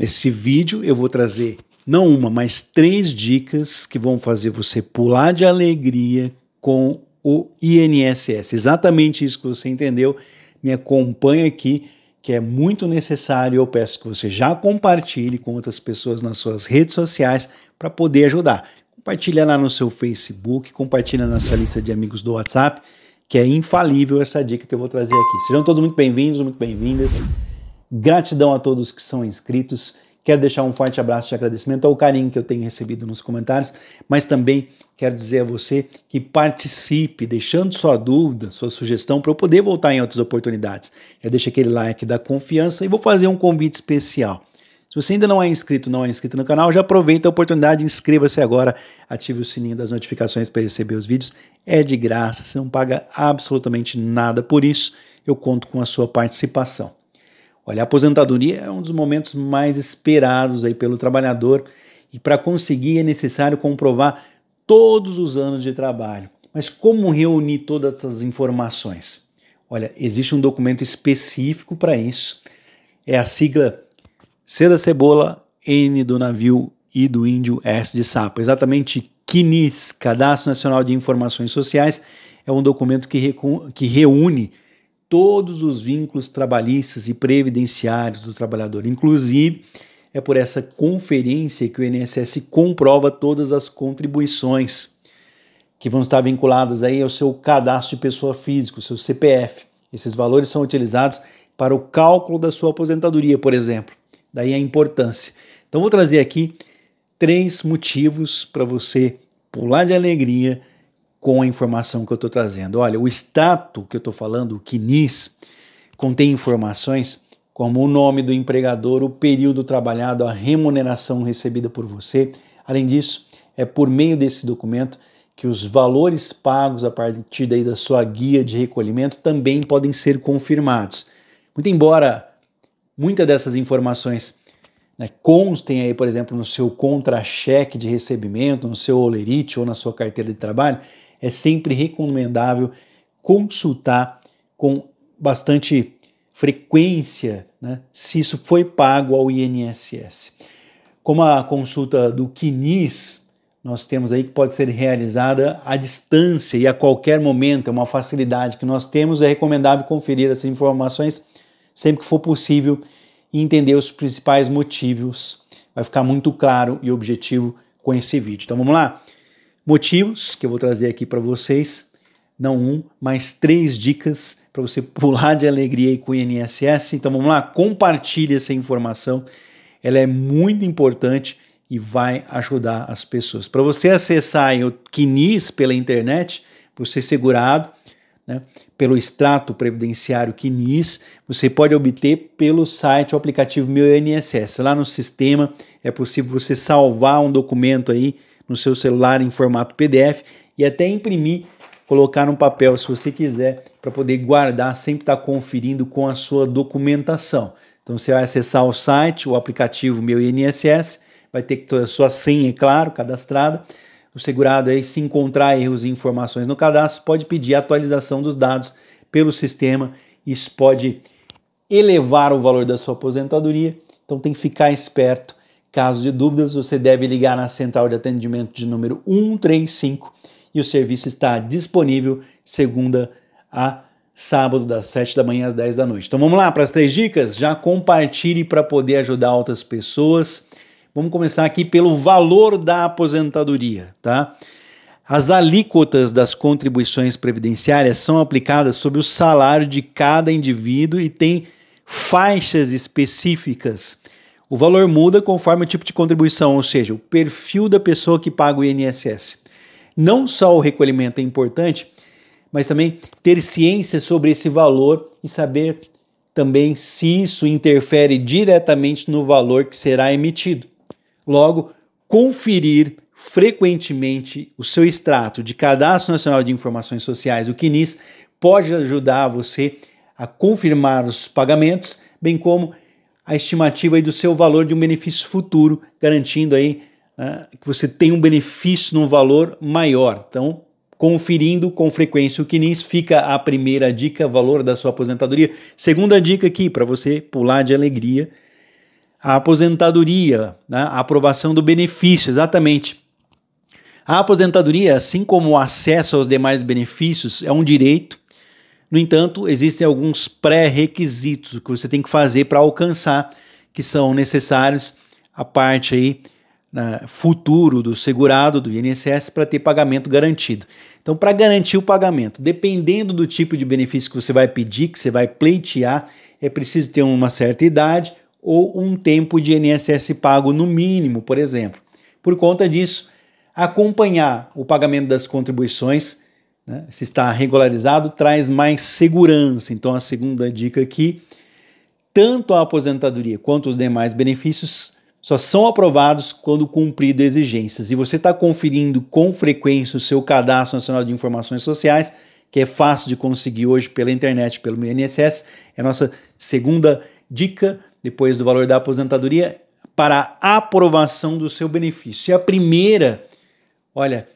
Nesse vídeo eu vou trazer não uma, mas três dicas que vão fazer você pular de alegria com o INSS. Exatamente isso que você entendeu. Me acompanha aqui, que é muito necessário. Eu peço que você já compartilhe com outras pessoas nas suas redes sociais para poder ajudar. Compartilha lá no seu Facebook, compartilha na sua lista de amigos do WhatsApp, que é infalível essa dica que eu vou trazer aqui. Sejam todos muito bem-vindos, muito bem-vindas. Gratidão a todos que são inscritos. Quero deixar um forte abraço de agradecimento ao carinho que eu tenho recebido nos comentários, mas também quero dizer a você que participe, deixando sua dúvida, sua sugestão, para eu poder voltar em outras oportunidades. Já deixa aquele like da confiança e vou fazer um convite especial. Se você ainda não é inscrito, não é inscrito no canal, já aproveita a oportunidade, inscreva-se agora, ative o sininho das notificações para receber os vídeos. É de graça, você não paga absolutamente nada por isso. Eu conto com a sua participação. Olha, a aposentadoria é um dos momentos mais esperados aí pelo trabalhador e para conseguir é necessário comprovar todos os anos de trabalho. Mas como reunir todas essas informações? Olha, existe um documento específico para isso. É a sigla C da cebola, N do navio e do índio S de sapo. Exatamente CNIS, Cadastro Nacional de Informações Sociais, é um documento que, que reúne todos os vínculos trabalhistas e previdenciários do trabalhador. Inclusive, é por essa conferência que o INSS comprova todas as contribuições que vão estar vinculadas aí ao seu cadastro de pessoa física, o seu CPF. Esses valores são utilizados para o cálculo da sua aposentadoria, por exemplo. Daí a importância. Então vou trazer aqui três motivos para você pular de alegria com a informação que eu estou trazendo. Olha, o status que eu estou falando, o KNIS, contém informações como o nome do empregador, o período trabalhado, a remuneração recebida por você. Além disso, é por meio desse documento que os valores pagos a partir daí da sua guia de recolhimento também podem ser confirmados. Muito embora muitas dessas informações né, constem aí, por exemplo, no seu contra-cheque de recebimento, no seu olerite ou na sua carteira de trabalho, é sempre recomendável consultar com bastante frequência né, se isso foi pago ao INSS. Como a consulta do CNIS, nós temos aí que pode ser realizada à distância e a qualquer momento, é uma facilidade que nós temos, é recomendável conferir essas informações sempre que for possível e entender os principais motivos. Vai ficar muito claro e objetivo com esse vídeo. Então vamos lá? motivos que eu vou trazer aqui para vocês, não um, mas três dicas para você pular de alegria aí com INSS. Então vamos lá, compartilhe essa informação, ela é muito importante e vai ajudar as pessoas. Para você acessar o Quinis pela internet, você segurado, né, pelo extrato previdenciário Quinis, você pode obter pelo site o aplicativo Meu INSS. Lá no sistema é possível você salvar um documento aí no seu celular em formato PDF e até imprimir, colocar num papel se você quiser, para poder guardar, sempre estar tá conferindo com a sua documentação. Então você vai acessar o site, o aplicativo Meu INSS, vai ter a sua senha, é claro, cadastrada. O segurado aí, se encontrar erros e informações no cadastro, pode pedir atualização dos dados pelo sistema. Isso pode elevar o valor da sua aposentadoria. Então tem que ficar esperto Caso de dúvidas, você deve ligar na central de atendimento de número 135 e o serviço está disponível segunda a sábado, das 7 da manhã às 10 da noite. Então vamos lá para as três dicas? Já compartilhe para poder ajudar outras pessoas. Vamos começar aqui pelo valor da aposentadoria, tá? As alíquotas das contribuições previdenciárias são aplicadas sobre o salário de cada indivíduo e tem faixas específicas o valor muda conforme o tipo de contribuição, ou seja, o perfil da pessoa que paga o INSS. Não só o recolhimento é importante, mas também ter ciência sobre esse valor e saber também se isso interfere diretamente no valor que será emitido. Logo, conferir frequentemente o seu extrato de Cadastro Nacional de Informações Sociais, o CNIS, pode ajudar você a confirmar os pagamentos, bem como a estimativa aí do seu valor de um benefício futuro, garantindo aí né, que você tem um benefício num valor maior. Então, conferindo com frequência o CNIS, fica a primeira dica, valor da sua aposentadoria. Segunda dica aqui, para você pular de alegria, a aposentadoria, né, a aprovação do benefício, exatamente. A aposentadoria, assim como o acesso aos demais benefícios, é um direito no entanto, existem alguns pré-requisitos que você tem que fazer para alcançar, que são necessários a parte aí na, né, futuro do segurado do INSS para ter pagamento garantido. Então, para garantir o pagamento, dependendo do tipo de benefício que você vai pedir, que você vai pleitear, é preciso ter uma certa idade ou um tempo de INSS pago no mínimo, por exemplo. Por conta disso, acompanhar o pagamento das contribuições né? Se está regularizado, traz mais segurança. Então, a segunda dica aqui: tanto a aposentadoria quanto os demais benefícios só são aprovados quando cumprido exigências. E você está conferindo com frequência o seu Cadastro Nacional de Informações Sociais, que é fácil de conseguir hoje pela internet, pelo INSS. É a nossa segunda dica, depois do valor da aposentadoria, para a aprovação do seu benefício. E a primeira, olha,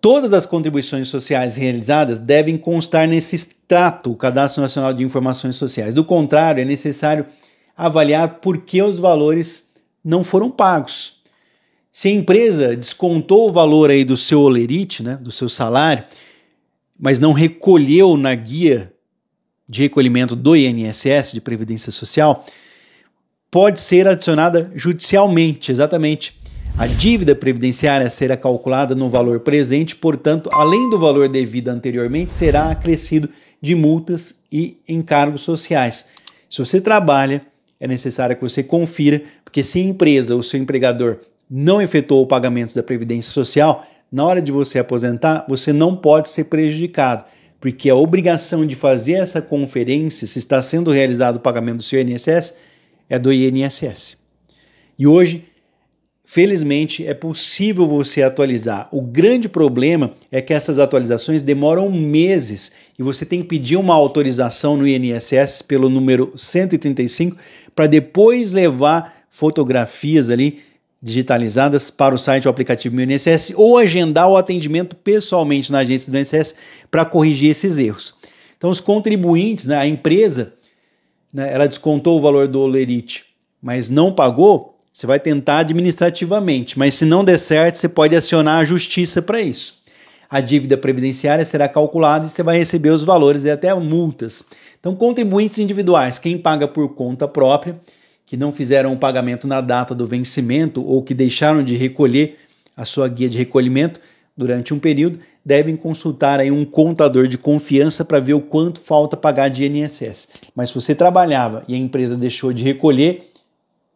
Todas as contribuições sociais realizadas devem constar nesse extrato, o Cadastro Nacional de Informações Sociais. Do contrário, é necessário avaliar por que os valores não foram pagos. Se a empresa descontou o valor aí do seu olerite, né, do seu salário, mas não recolheu na guia de recolhimento do INSS, de Previdência Social, pode ser adicionada judicialmente, exatamente. A dívida previdenciária será calculada no valor presente, portanto, além do valor devido anteriormente, será acrescido de multas e encargos sociais. Se você trabalha, é necessário que você confira, porque se a empresa ou seu empregador não efetuou o pagamento da Previdência Social, na hora de você aposentar, você não pode ser prejudicado, porque a obrigação de fazer essa conferência, se está sendo realizado o pagamento do seu INSS, é do INSS. E hoje Felizmente, é possível você atualizar. O grande problema é que essas atualizações demoram meses e você tem que pedir uma autorização no INSS pelo número 135 para depois levar fotografias ali digitalizadas para o site ou aplicativo do INSS ou agendar o atendimento pessoalmente na agência do INSS para corrigir esses erros. Então, os contribuintes, né, a empresa, né, ela descontou o valor do olerite, mas não pagou, você vai tentar administrativamente, mas se não der certo, você pode acionar a justiça para isso. A dívida previdenciária será calculada e você vai receber os valores e até multas. Então, contribuintes individuais, quem paga por conta própria, que não fizeram o pagamento na data do vencimento ou que deixaram de recolher a sua guia de recolhimento durante um período, devem consultar aí um contador de confiança para ver o quanto falta pagar de INSS. Mas se você trabalhava e a empresa deixou de recolher,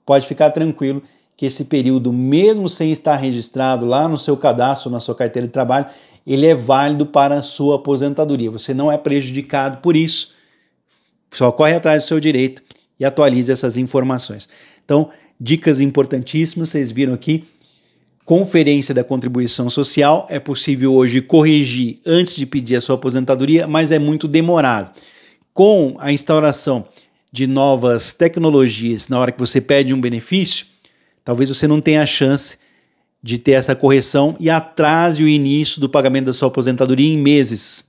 pode ficar tranquilo que esse período, mesmo sem estar registrado lá no seu cadastro, na sua carteira de trabalho, ele é válido para a sua aposentadoria. Você não é prejudicado por isso. Só corre atrás do seu direito e atualize essas informações. Então, dicas importantíssimas, vocês viram aqui. Conferência da contribuição social é possível hoje corrigir antes de pedir a sua aposentadoria, mas é muito demorado. Com a instauração de novas tecnologias na hora que você pede um benefício, talvez você não tenha a chance de ter essa correção e atrase o início do pagamento da sua aposentadoria em meses.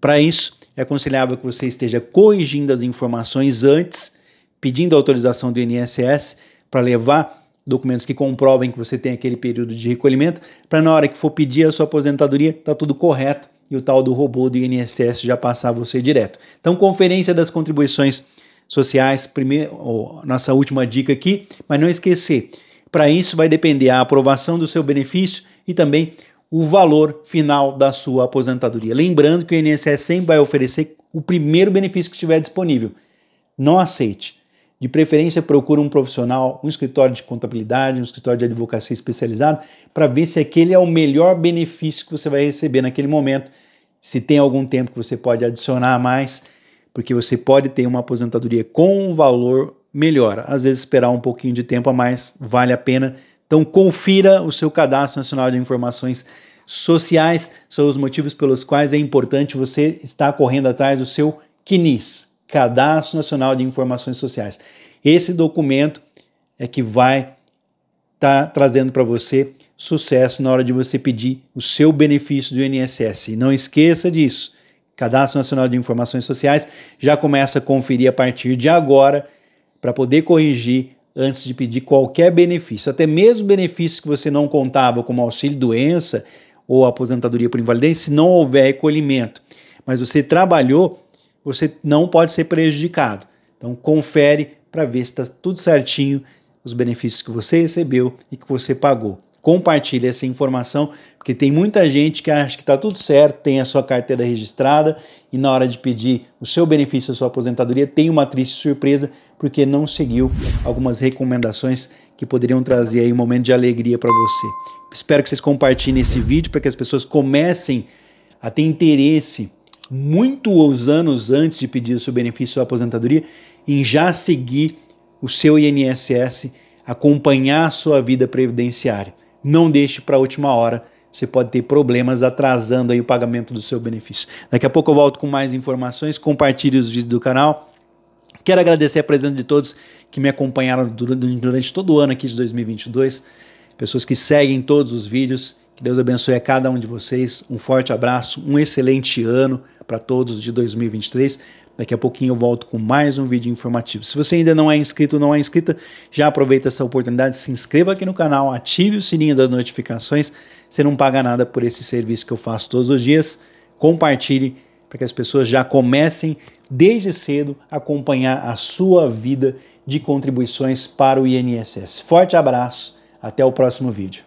Para isso, é aconselhável que você esteja corrigindo as informações antes, pedindo autorização do INSS para levar documentos que comprovem que você tem aquele período de recolhimento, para na hora que for pedir a sua aposentadoria, tá tudo correto e o tal do robô do INSS já passar você direto. Então, conferência das contribuições sociais, primeiro, nossa última dica aqui, mas não esquecer, para isso vai depender a aprovação do seu benefício e também o valor final da sua aposentadoria. Lembrando que o INSS sempre vai oferecer o primeiro benefício que estiver disponível. Não aceite. De preferência, procure um profissional, um escritório de contabilidade, um escritório de advocacia especializado, para ver se aquele é o melhor benefício que você vai receber naquele momento. Se tem algum tempo que você pode adicionar mais, porque você pode ter uma aposentadoria com um valor melhor. Às vezes esperar um pouquinho de tempo a mais vale a pena. Então confira o seu Cadastro Nacional de Informações Sociais, são os motivos pelos quais é importante você estar correndo atrás do seu CNIS, Cadastro Nacional de Informações Sociais. Esse documento é que vai estar tá trazendo para você sucesso na hora de você pedir o seu benefício do INSS. E não esqueça disso. Cadastro Nacional de Informações Sociais, já começa a conferir a partir de agora para poder corrigir antes de pedir qualquer benefício, até mesmo benefícios que você não contava, como auxílio doença ou aposentadoria por invalidez, se não houver recolhimento, mas você trabalhou, você não pode ser prejudicado. Então confere para ver se está tudo certinho os benefícios que você recebeu e que você pagou compartilhe essa informação, porque tem muita gente que acha que está tudo certo, tem a sua carteira registrada e na hora de pedir o seu benefício, a sua aposentadoria, tem uma triste surpresa porque não seguiu algumas recomendações que poderiam trazer aí um momento de alegria para você. Espero que vocês compartilhem esse vídeo para que as pessoas comecem a ter interesse muitos anos antes de pedir o seu benefício, a sua aposentadoria, em já seguir o seu INSS, acompanhar a sua vida previdenciária. Não deixe para a última hora. Você pode ter problemas atrasando aí o pagamento do seu benefício. Daqui a pouco eu volto com mais informações. Compartilhe os vídeos do canal. Quero agradecer a presença de todos que me acompanharam durante, durante todo o ano aqui de 2022. Pessoas que seguem todos os vídeos. Que Deus abençoe a cada um de vocês. Um forte abraço, um excelente ano para todos de 2023. Daqui a pouquinho eu volto com mais um vídeo informativo. Se você ainda não é inscrito ou não é inscrita, já aproveita essa oportunidade, se inscreva aqui no canal, ative o sininho das notificações. Você não paga nada por esse serviço que eu faço todos os dias. Compartilhe para que as pessoas já comecem desde cedo a acompanhar a sua vida de contribuições para o INSS. Forte abraço, até o próximo vídeo.